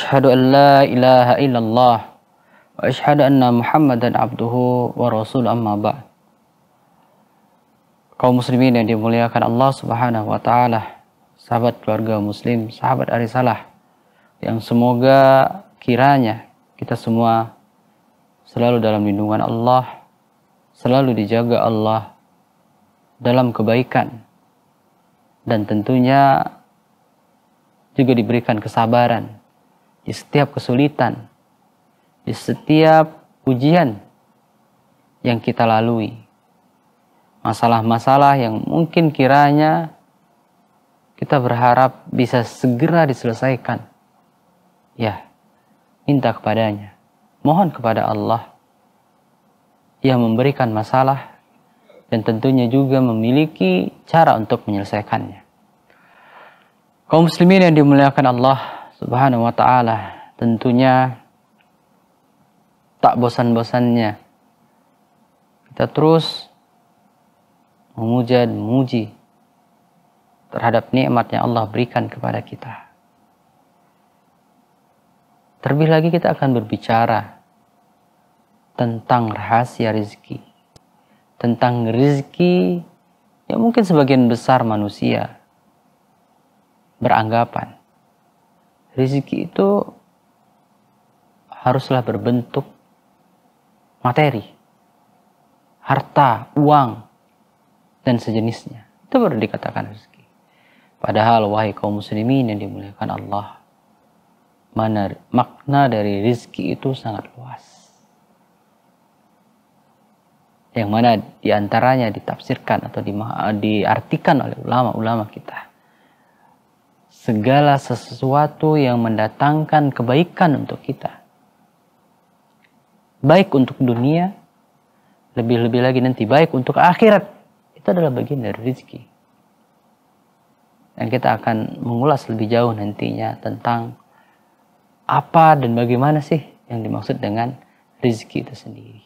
an la ilaha illallah Wa ashadu anna Muhammadan abduhu wa rasul amma ba'd kaum muslimin yang dimuliakan Allah Subhanahu wa taala, sahabat keluarga muslim, sahabat arisalah yang semoga kiranya kita semua selalu dalam lindungan Allah, selalu dijaga Allah dalam kebaikan dan tentunya juga diberikan kesabaran di setiap kesulitan, di setiap ujian yang kita lalui, masalah-masalah yang mungkin kiranya kita berharap bisa segera diselesaikan. Ya, minta kepadanya. Mohon kepada Allah yang memberikan masalah dan tentunya juga memiliki cara untuk menyelesaikannya. Kaum muslimin yang dimuliakan Allah, Subhanahu wa taala tentunya tak bosan-bosannya kita terus memuja dan memuji terhadap nikmat yang Allah berikan kepada kita. Terlebih lagi kita akan berbicara tentang rahasia rizki. Tentang rizki yang mungkin sebagian besar manusia beranggapan rezeki itu haruslah berbentuk materi, harta, uang, dan sejenisnya. Itu baru dikatakan rezeki. Padahal wahai kaum muslimin yang dimuliakan Allah, mana, makna dari rizki itu sangat luas. Yang mana diantaranya ditafsirkan atau diartikan oleh ulama-ulama kita segala sesuatu yang mendatangkan kebaikan untuk kita. Baik untuk dunia, lebih-lebih lagi nanti baik untuk akhirat. Itu adalah bagian dari rezeki. Dan kita akan mengulas lebih jauh nantinya tentang apa dan bagaimana sih yang dimaksud dengan rezeki itu sendiri.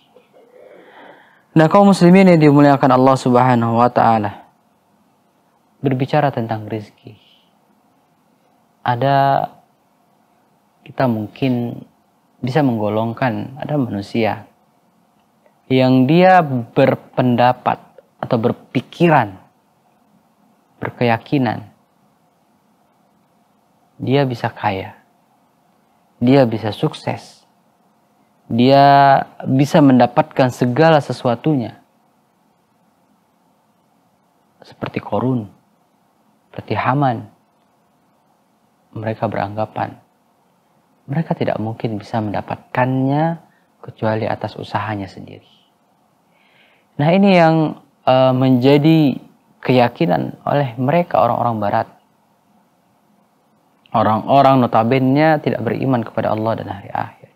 Nah, kaum muslimin yang dimuliakan Allah Subhanahu wa taala berbicara tentang rezeki ada kita mungkin bisa menggolongkan ada manusia yang dia berpendapat atau berpikiran, berkeyakinan, dia bisa kaya, dia bisa sukses, dia bisa mendapatkan segala sesuatunya, seperti korun, seperti Haman, mereka beranggapan mereka tidak mungkin bisa mendapatkannya kecuali atas usahanya sendiri. Nah, ini yang uh, menjadi keyakinan oleh mereka orang-orang barat. Orang-orang notabene tidak beriman kepada Allah dan hari akhir.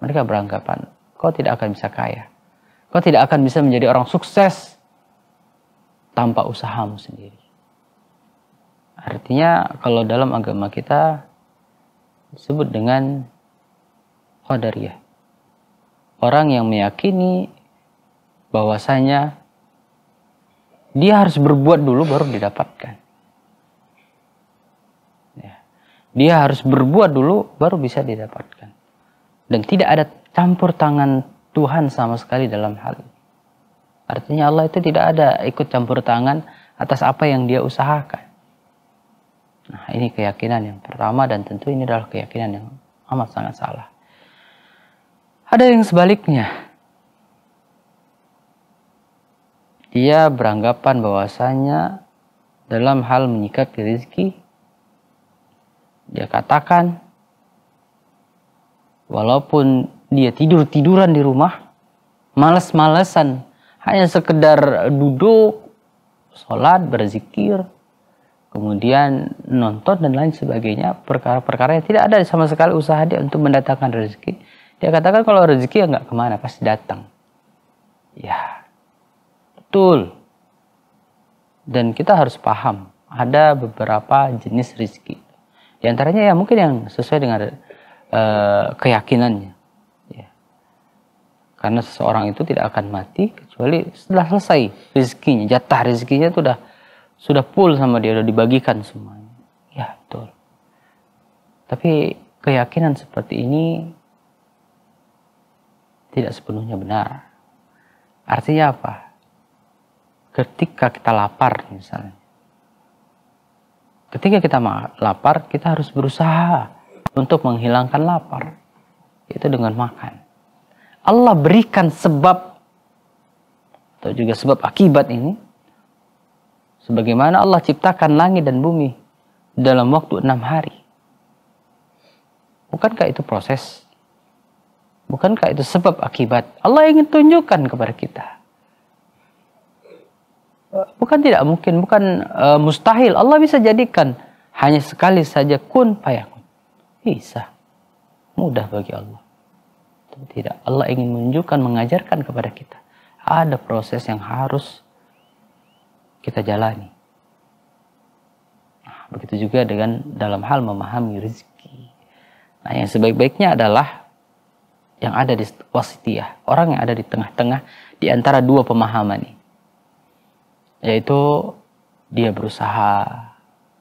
Mereka beranggapan kau tidak akan bisa kaya. Kau tidak akan bisa menjadi orang sukses tanpa usahamu sendiri. Artinya kalau dalam agama kita disebut dengan qadariyah. Orang yang meyakini bahwasanya dia harus berbuat dulu baru didapatkan. Ya. Dia harus berbuat dulu baru bisa didapatkan. Dan tidak ada campur tangan Tuhan sama sekali dalam hal ini. Artinya Allah itu tidak ada ikut campur tangan atas apa yang dia usahakan. Nah, ini keyakinan yang pertama dan tentu ini adalah keyakinan yang amat sangat salah. Ada yang sebaliknya. Dia beranggapan bahwasanya dalam hal menyikapi rezeki dia katakan walaupun dia tidur-tiduran di rumah, males-malesan, hanya sekedar duduk, sholat, berzikir, kemudian nonton dan lain sebagainya perkara-perkara yang tidak ada sama sekali usaha dia untuk mendatangkan rezeki dia katakan kalau rezeki ya nggak kemana pasti datang ya betul dan kita harus paham ada beberapa jenis rezeki di antaranya ya mungkin yang sesuai dengan uh, keyakinannya ya. karena seseorang itu tidak akan mati kecuali setelah selesai rezekinya jatah rezekinya itu sudah sudah full sama dia udah dibagikan semuanya ya betul tapi keyakinan seperti ini tidak sepenuhnya benar artinya apa ketika kita lapar misalnya ketika kita lapar kita harus berusaha untuk menghilangkan lapar itu dengan makan Allah berikan sebab atau juga sebab akibat ini Sebagaimana Allah ciptakan langit dan bumi dalam waktu enam hari. Bukankah itu proses? Bukankah itu sebab akibat? Allah ingin tunjukkan kepada kita. Bukan tidak mungkin, bukan uh, mustahil. Allah bisa jadikan hanya sekali saja kun payakun. Bisa. Mudah bagi Allah. Tapi tidak. Allah ingin menunjukkan, mengajarkan kepada kita. Ada proses yang harus kita jalani. Nah, begitu juga dengan dalam hal memahami rezeki. Nah, yang sebaik-baiknya adalah yang ada di wasitiyah, orang yang ada di tengah-tengah di antara dua pemahaman ini. Yaitu dia berusaha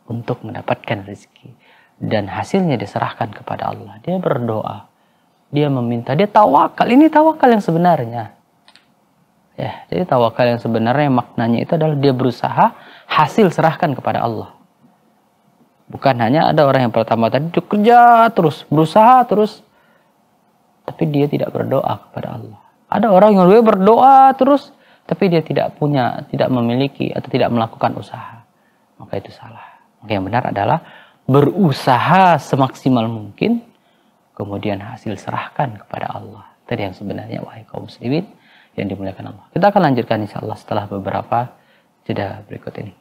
untuk mendapatkan rezeki dan hasilnya diserahkan kepada Allah. Dia berdoa, dia meminta, dia tawakal. Ini tawakal yang sebenarnya. Ya, jadi tawakal yang sebenarnya maknanya itu adalah dia berusaha hasil serahkan kepada Allah. Bukan hanya ada orang yang pertama tadi dia kerja terus, berusaha terus, tapi dia tidak berdoa kepada Allah. Ada orang yang berdoa terus, tapi dia tidak punya, tidak memiliki atau tidak melakukan usaha. Maka itu salah. Maka yang benar adalah berusaha semaksimal mungkin, kemudian hasil serahkan kepada Allah. Tadi yang sebenarnya wahai kaum muslimin, yang dimuliakan Allah. Kita akan lanjutkan insya Allah setelah beberapa jeda berikut ini.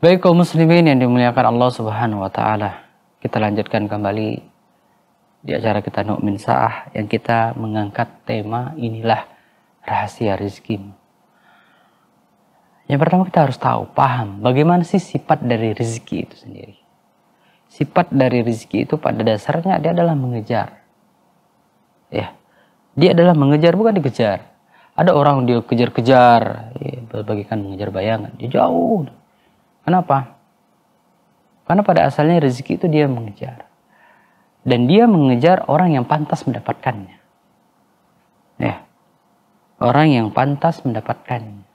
Baik kaum muslimin yang dimuliakan Allah Subhanahu wa taala. Kita lanjutkan kembali di acara kita Nukmin Sa'ah yang kita mengangkat tema inilah rahasia rezekimu. Yang pertama kita harus tahu, paham bagaimana sih sifat dari rezeki itu sendiri. Sifat dari rezeki itu pada dasarnya dia adalah mengejar. Ya, dia adalah mengejar bukan dikejar. Ada orang dia kejar-kejar, ya, berbagikan mengejar bayangan, dia jauh. Kenapa? Karena pada asalnya rezeki itu dia mengejar. Dan dia mengejar orang yang pantas mendapatkannya. Ya. Orang yang pantas mendapatkannya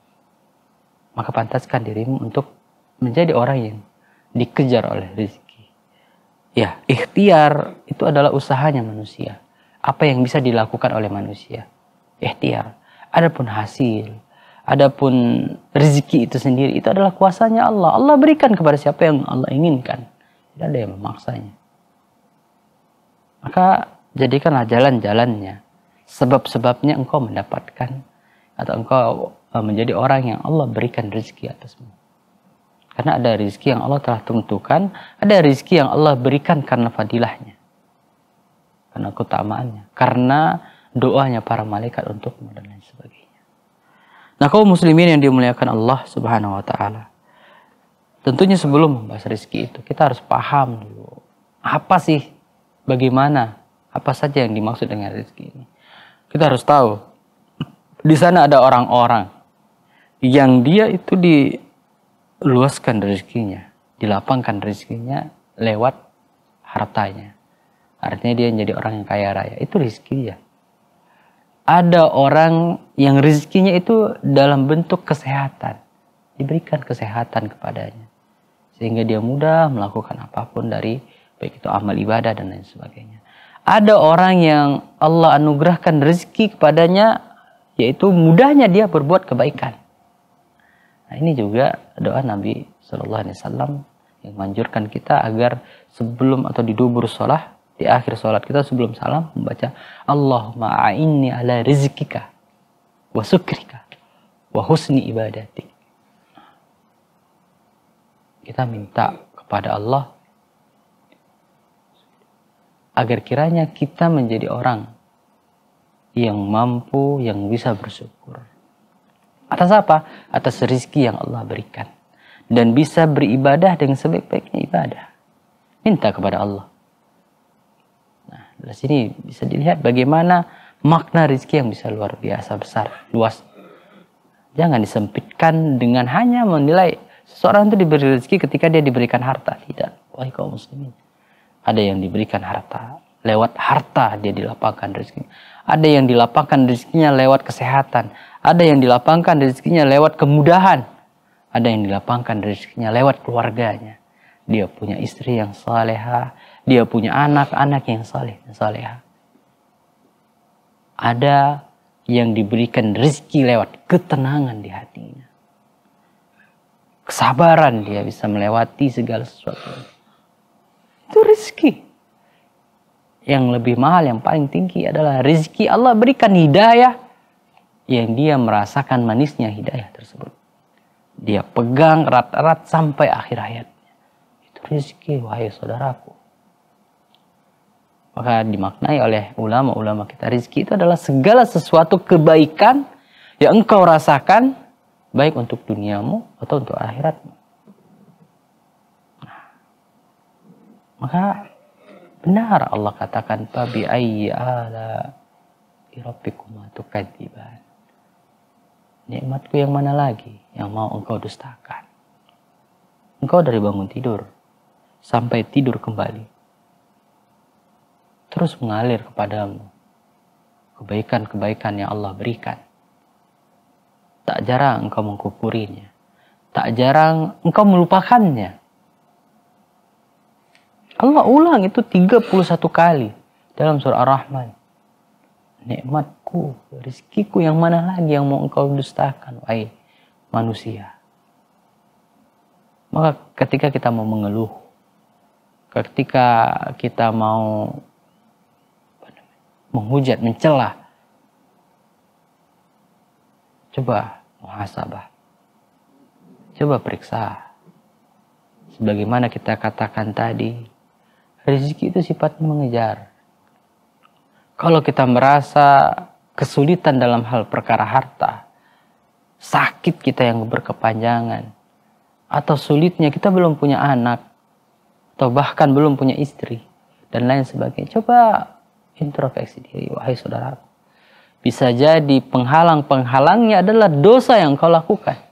maka pantaskan dirimu untuk menjadi orang yang dikejar oleh rezeki. Ya, ikhtiar itu adalah usahanya manusia. Apa yang bisa dilakukan oleh manusia. Ikhtiar. Adapun hasil, adapun rezeki itu sendiri, itu adalah kuasanya Allah. Allah berikan kepada siapa yang Allah inginkan. Tidak ada yang memaksanya. Maka jadikanlah jalan-jalannya. Sebab-sebabnya engkau mendapatkan atau engkau eh, menjadi orang yang Allah berikan rezeki atasmu. Karena ada rezeki yang Allah telah tentukan, ada rezeki yang Allah berikan karena fadilahnya. Karena keutamaannya, karena doanya para malaikat untukmu dan lain sebagainya. Nah, kaum muslimin yang dimuliakan Allah Subhanahu wa taala. Tentunya sebelum membahas rezeki itu, kita harus paham dulu apa sih, bagaimana, apa saja yang dimaksud dengan rezeki ini. Kita harus tahu di sana ada orang-orang yang dia itu diluaskan rezekinya, dilapangkan rezekinya lewat hartanya. Artinya dia menjadi orang yang kaya raya. Itu rezeki ya. Ada orang yang rezekinya itu dalam bentuk kesehatan. Diberikan kesehatan kepadanya. Sehingga dia mudah melakukan apapun dari baik itu amal ibadah dan lain sebagainya. Ada orang yang Allah anugerahkan rezeki kepadanya yaitu mudahnya dia berbuat kebaikan. Nah, ini juga doa Nabi Shallallahu Alaihi Wasallam yang manjurkan kita agar sebelum atau di dubur sholat di akhir sholat kita sebelum salam membaca Allahumma a'inni ala rizkika wa sukrika wa husni ibadati kita minta kepada Allah agar kiranya kita menjadi orang yang mampu, yang bisa bersyukur. Atas apa? Atas rizki yang Allah berikan. Dan bisa beribadah dengan sebaik-baiknya ibadah. Minta kepada Allah. Nah, dari sini bisa dilihat bagaimana makna rizki yang bisa luar biasa besar, luas. Jangan disempitkan dengan hanya menilai seseorang itu diberi rezeki ketika dia diberikan harta. Tidak, wahai kaum muslimin. Ada yang diberikan harta, lewat harta dia dilapangkan rezekinya. Ada yang dilapangkan rezekinya lewat kesehatan. Ada yang dilapangkan rezekinya lewat kemudahan. Ada yang dilapangkan rezekinya lewat keluarganya. Dia punya istri yang saleha. Dia punya anak-anak yang saleh dan saleha. Ada yang diberikan rezeki lewat ketenangan di hatinya. Kesabaran dia bisa melewati segala sesuatu. Itu rezeki yang lebih mahal, yang paling tinggi adalah rezeki Allah berikan hidayah yang dia merasakan manisnya hidayah tersebut. Dia pegang erat-erat sampai akhir hayatnya. Itu rezeki wahai saudaraku. Maka dimaknai oleh ulama-ulama kita rezeki itu adalah segala sesuatu kebaikan yang engkau rasakan baik untuk duniamu atau untuk akhiratmu. Nah, maka benar Allah katakan babi ayala ala nikmatku yang mana lagi yang mau engkau dustakan engkau dari bangun tidur sampai tidur kembali terus mengalir kepadamu kebaikan-kebaikan yang Allah berikan tak jarang engkau mengkupurinya tak jarang engkau melupakannya Allah ulang itu 31 kali dalam surah Ar-Rahman. Nikmatku, rezekiku yang mana lagi yang mau engkau dustakan, wahai manusia. Maka ketika kita mau mengeluh, ketika kita mau menghujat, mencelah, coba muhasabah. Coba periksa. Sebagaimana kita katakan tadi, rezeki itu sifatnya mengejar. Kalau kita merasa kesulitan dalam hal perkara harta, sakit kita yang berkepanjangan, atau sulitnya kita belum punya anak, atau bahkan belum punya istri, dan lain sebagainya. Coba introspeksi diri, wahai saudara. Bisa jadi penghalang-penghalangnya adalah dosa yang kau lakukan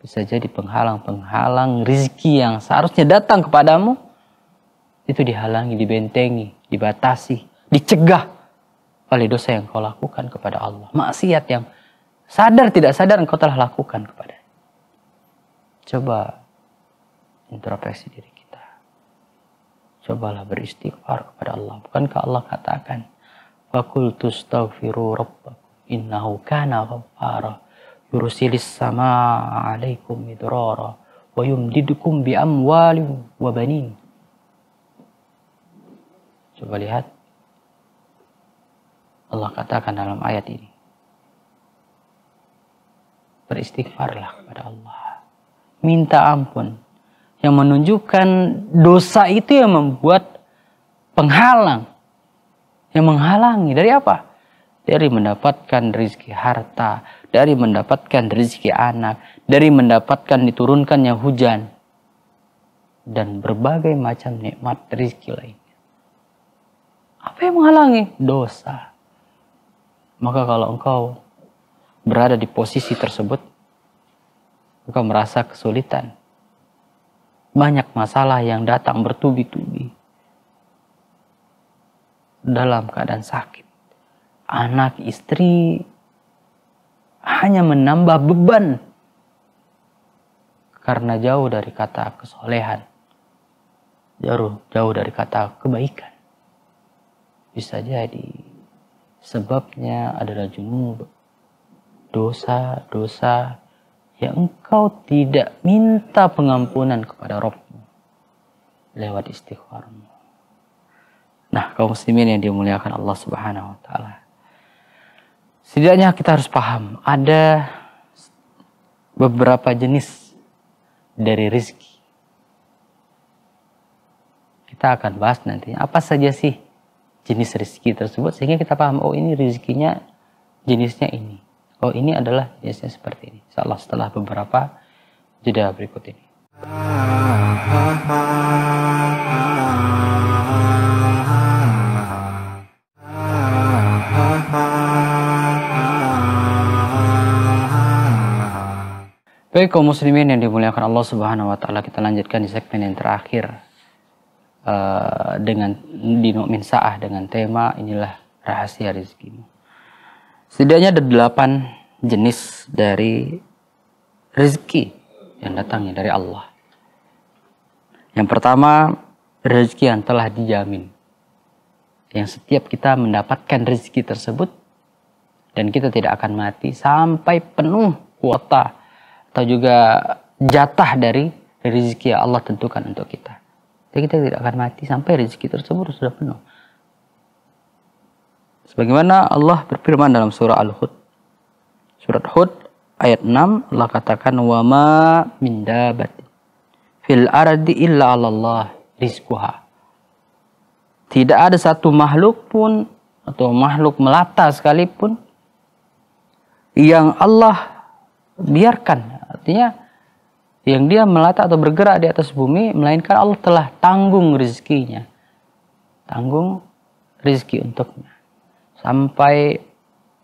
bisa jadi penghalang-penghalang rizki yang seharusnya datang kepadamu itu dihalangi, dibentengi, dibatasi, dicegah oleh dosa yang kau lakukan kepada Allah. Maksiat yang sadar tidak sadar engkau telah lakukan kepada Coba introspeksi diri kita. Cobalah beristighfar kepada Allah. Bukankah Allah katakan, "Fakultus taghfiru rabbakum innahu kana ghaffara." yursilis sama alaikum idrara wa yumdidukum bi amwalin wa banin. Coba lihat. Allah katakan dalam ayat ini. Beristighfarlah kepada Allah. Minta ampun. Yang menunjukkan dosa itu yang membuat penghalang. Yang menghalangi dari apa? dari mendapatkan rezeki harta, dari mendapatkan rezeki anak, dari mendapatkan diturunkannya hujan, dan berbagai macam nikmat rezeki lainnya. Apa yang menghalangi? Dosa. Maka kalau engkau berada di posisi tersebut, engkau merasa kesulitan. Banyak masalah yang datang bertubi-tubi dalam keadaan sakit anak, istri hanya menambah beban karena jauh dari kata kesolehan, jauh jauh dari kata kebaikan. Bisa jadi sebabnya adalah junub, dosa-dosa yang engkau tidak minta pengampunan kepada rohmu lewat istighfarmu. Nah, kaum muslimin yang dimuliakan Allah Subhanahu wa taala. Setidaknya kita harus paham ada beberapa jenis dari rizki. Kita akan bahas nanti apa saja sih jenis rizki tersebut sehingga kita paham oh ini rizkinya jenisnya ini. Oh ini adalah jenisnya seperti ini. Salah setelah beberapa jeda berikut ini. Baik kaum muslimin yang dimuliakan Allah Subhanahu wa taala, kita lanjutkan di segmen yang terakhir uh, dengan di Nu'min Sa'ah dengan tema inilah rahasia rezekimu. Setidaknya ada delapan jenis dari rezeki yang datangnya dari Allah. Yang pertama, rezeki yang telah dijamin. Yang setiap kita mendapatkan rezeki tersebut dan kita tidak akan mati sampai penuh kuota atau juga jatah dari rezeki yang Allah tentukan untuk kita. Jadi kita tidak akan mati sampai rezeki tersebut sudah penuh. Sebagaimana Allah berfirman dalam surah Al-Hud. Surat Hud ayat 6 Allah katakan wa ma min dabatin fil ardi illa Allah rizquha. Tidak ada satu makhluk pun atau makhluk melata sekalipun yang Allah biarkan Artinya yang dia melata atau bergerak di atas bumi melainkan Allah telah tanggung rezekinya. Tanggung rezeki untuknya. Sampai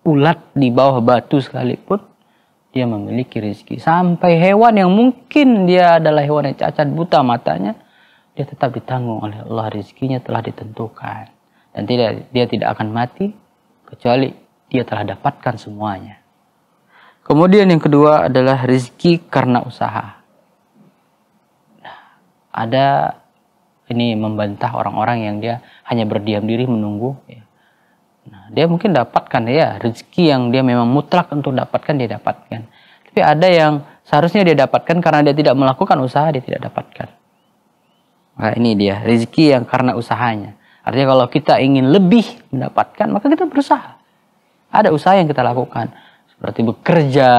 ulat di bawah batu sekalipun dia memiliki rezeki. Sampai hewan yang mungkin dia adalah hewan yang cacat buta matanya, dia tetap ditanggung oleh Allah rezekinya telah ditentukan. Dan tidak dia tidak akan mati kecuali dia telah dapatkan semuanya. Kemudian yang kedua adalah rizki karena usaha. Nah, ada ini membantah orang-orang yang dia hanya berdiam diri menunggu. Ya. Nah, dia mungkin dapatkan ya rezeki yang dia memang mutlak untuk dapatkan dia dapatkan. Tapi ada yang seharusnya dia dapatkan karena dia tidak melakukan usaha dia tidak dapatkan. Nah, ini dia rezeki yang karena usahanya. Artinya kalau kita ingin lebih mendapatkan maka kita berusaha. Ada usaha yang kita lakukan seperti bekerja,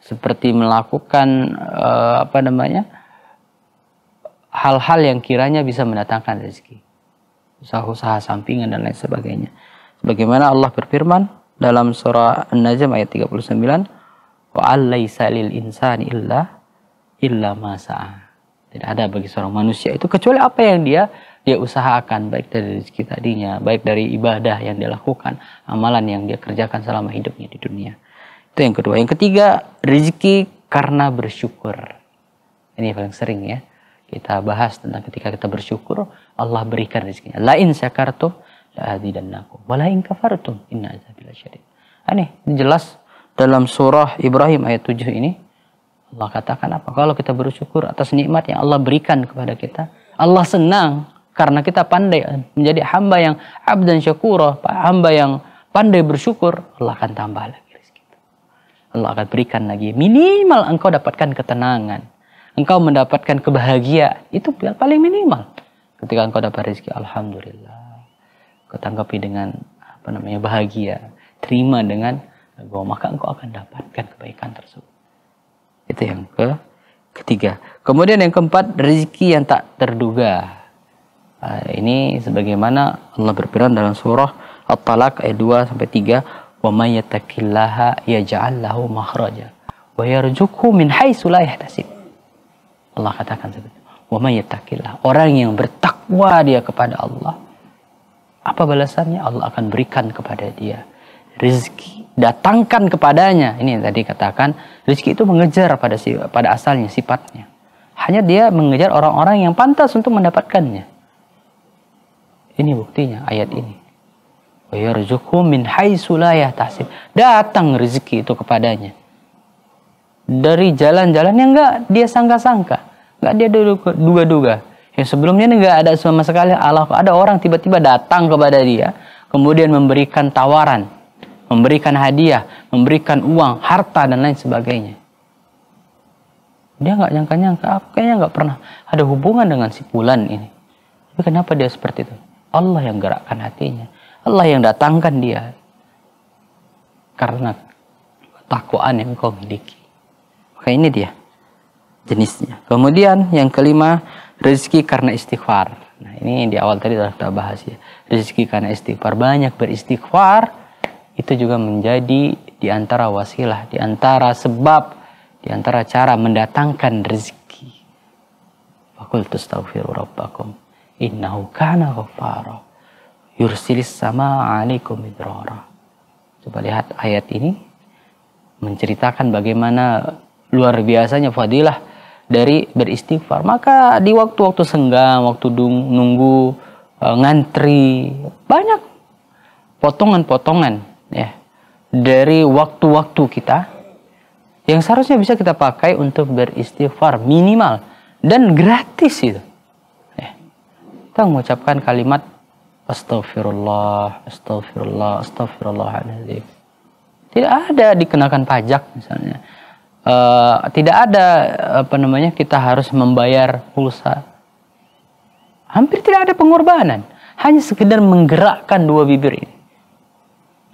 seperti melakukan uh, apa namanya hal-hal yang kiranya bisa mendatangkan rezeki, usaha-usaha sampingan dan lain sebagainya. Sebagaimana Allah berfirman dalam surah An-Najm ayat 39, wa alaisa lil insani illa illa masa. Tidak ada bagi seorang manusia itu kecuali apa yang dia dia usahakan baik dari rezeki tadinya, baik dari ibadah yang dia lakukan, amalan yang dia kerjakan selama hidupnya di dunia. Itu yang kedua. Yang ketiga, rezeki karena bersyukur. Ini paling sering ya. Kita bahas tentang ketika kita bersyukur, Allah berikan rezekinya. Lain syakartu, la'adhi dan naku, Walain la kafartum inna azabila syarif. Aneh, ini jelas dalam surah Ibrahim ayat 7 ini Allah katakan apa? Kalau kita bersyukur atas nikmat yang Allah berikan kepada kita, Allah senang karena kita pandai menjadi hamba yang abdan syakura, hamba yang pandai bersyukur, Allah akan tambah lagi. Allah akan berikan lagi. Minimal engkau dapatkan ketenangan. Engkau mendapatkan kebahagiaan. Itu paling minimal. Ketika engkau dapat rezeki, Alhamdulillah. Kau dengan apa namanya bahagia. Terima dengan bahwa maka engkau akan dapatkan kebaikan tersebut. Itu yang ke ketiga. Kemudian yang keempat, rezeki yang tak terduga. Ah, ini sebagaimana Allah berfirman dalam surah At-Talaq ayat 2 sampai 3, wa may yattaqillaha yaj'al lahu makhraja wa yarzuqhu min haitsu la yahtasib. Allah katakan seperti itu. Wa may yattaqillah, orang yang bertakwa dia kepada Allah, apa balasannya? Allah akan berikan kepada dia rezeki datangkan kepadanya ini yang tadi katakan rezeki itu mengejar pada si, pada asalnya sifatnya hanya dia mengejar orang-orang yang pantas untuk mendapatkannya ini buktinya ayat ini min Hai Datang rezeki itu kepadanya. Dari jalan-jalan yang enggak dia sangka-sangka, enggak dia duga-duga. Yang sebelumnya enggak ada sama sekali Allah, ada orang tiba-tiba datang kepada dia, kemudian memberikan tawaran, memberikan hadiah, memberikan uang, harta dan lain sebagainya. Dia enggak nyangka-nyangka, kayaknya enggak pernah ada hubungan dengan si Pulan ini. Tapi kenapa dia seperti itu? Allah yang gerakkan hatinya. Allah yang datangkan dia karena takwaan yang kau miliki. Maka ini dia jenisnya. Kemudian yang kelima, rezeki karena istighfar. Nah, ini di awal tadi sudah kita bahas ya. Rezeki karena istighfar. Banyak beristighfar itu juga menjadi di antara wasilah, di antara sebab, di antara cara mendatangkan rezeki. Fakultus tawfiru rabbakum innahu kana ghaffara yursilis sama alaikum midrara. Coba lihat ayat ini menceritakan bagaimana luar biasanya fadilah dari beristighfar. Maka di waktu-waktu senggang, waktu nunggu, e, ngantri, banyak potongan-potongan ya dari waktu-waktu kita yang seharusnya bisa kita pakai untuk beristighfar minimal dan gratis itu. Ya. Kita mengucapkan kalimat Astagfirullah, astagfirullah, astagfirullahaladzim. Tidak ada dikenakan pajak misalnya. Uh, tidak ada apa namanya kita harus membayar pulsa. Hampir tidak ada pengorbanan, hanya sekedar menggerakkan dua bibir ini.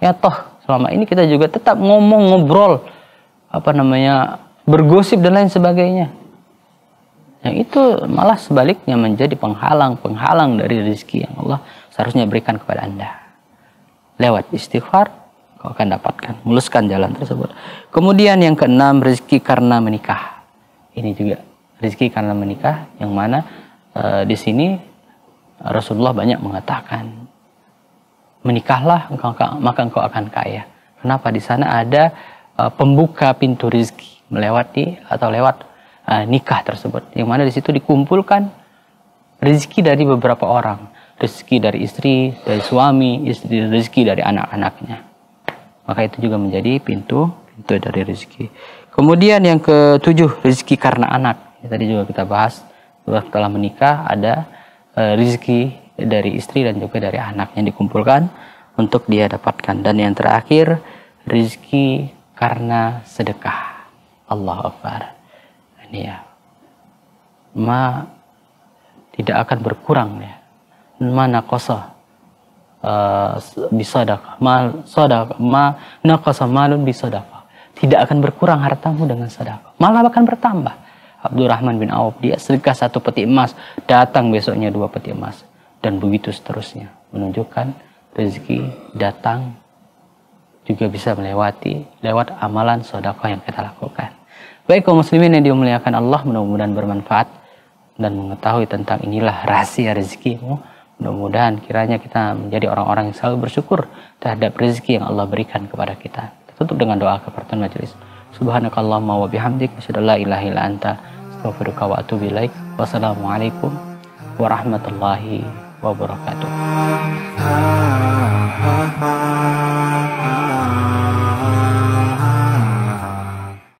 Ya toh selama ini kita juga tetap ngomong ngobrol apa namanya bergosip dan lain sebagainya. Yang itu malah sebaliknya menjadi penghalang-penghalang dari rezeki yang Allah seharusnya berikan kepada Anda. Lewat istighfar, kau akan dapatkan. Muluskan jalan tersebut. Kemudian yang keenam, rezeki karena menikah. Ini juga rezeki karena menikah, yang mana e, di sini Rasulullah banyak mengatakan, menikahlah maka engkau akan kaya. Kenapa di sana ada e, pembuka pintu rezeki melewati atau lewat e, nikah tersebut, yang mana di situ dikumpulkan rezeki dari beberapa orang rezeki dari istri, dari suami, istri rezeki dari anak-anaknya. Maka itu juga menjadi pintu pintu dari rezeki. Kemudian yang ketujuh rezeki karena anak. Ya, tadi juga kita bahas setelah menikah ada e, rezeki dari istri dan juga dari anak yang dikumpulkan untuk dia dapatkan. Dan yang terakhir rezeki karena sedekah. Allah Akbar. Ini ya. Ma tidak akan berkurang ya mana kosa uh, eh, bisa dakah mal sodakah ma nakosa malun bisa dakah tidak akan berkurang hartamu dengan sedekah malah akan bertambah Abdurrahman bin Auf dia sedekah satu peti emas datang besoknya dua peti emas dan begitu seterusnya menunjukkan rezeki datang juga bisa melewati lewat amalan sedekah yang kita lakukan. Baik kaum muslimin yang dimuliakan Allah mudah-mudahan bermanfaat dan mengetahui tentang inilah rahasia rezekimu. Mudah-mudahan kiranya kita menjadi orang-orang yang selalu bersyukur terhadap rezeki yang Allah berikan kepada kita. kita tutup dengan doa kepertuan majelis. Subhanakallahumma wa bihamdik asyhadu la ilaha illa anta astaghfiruka wa atubu ilaik. Wassalamualaikum warahmatullahi wabarakatuh.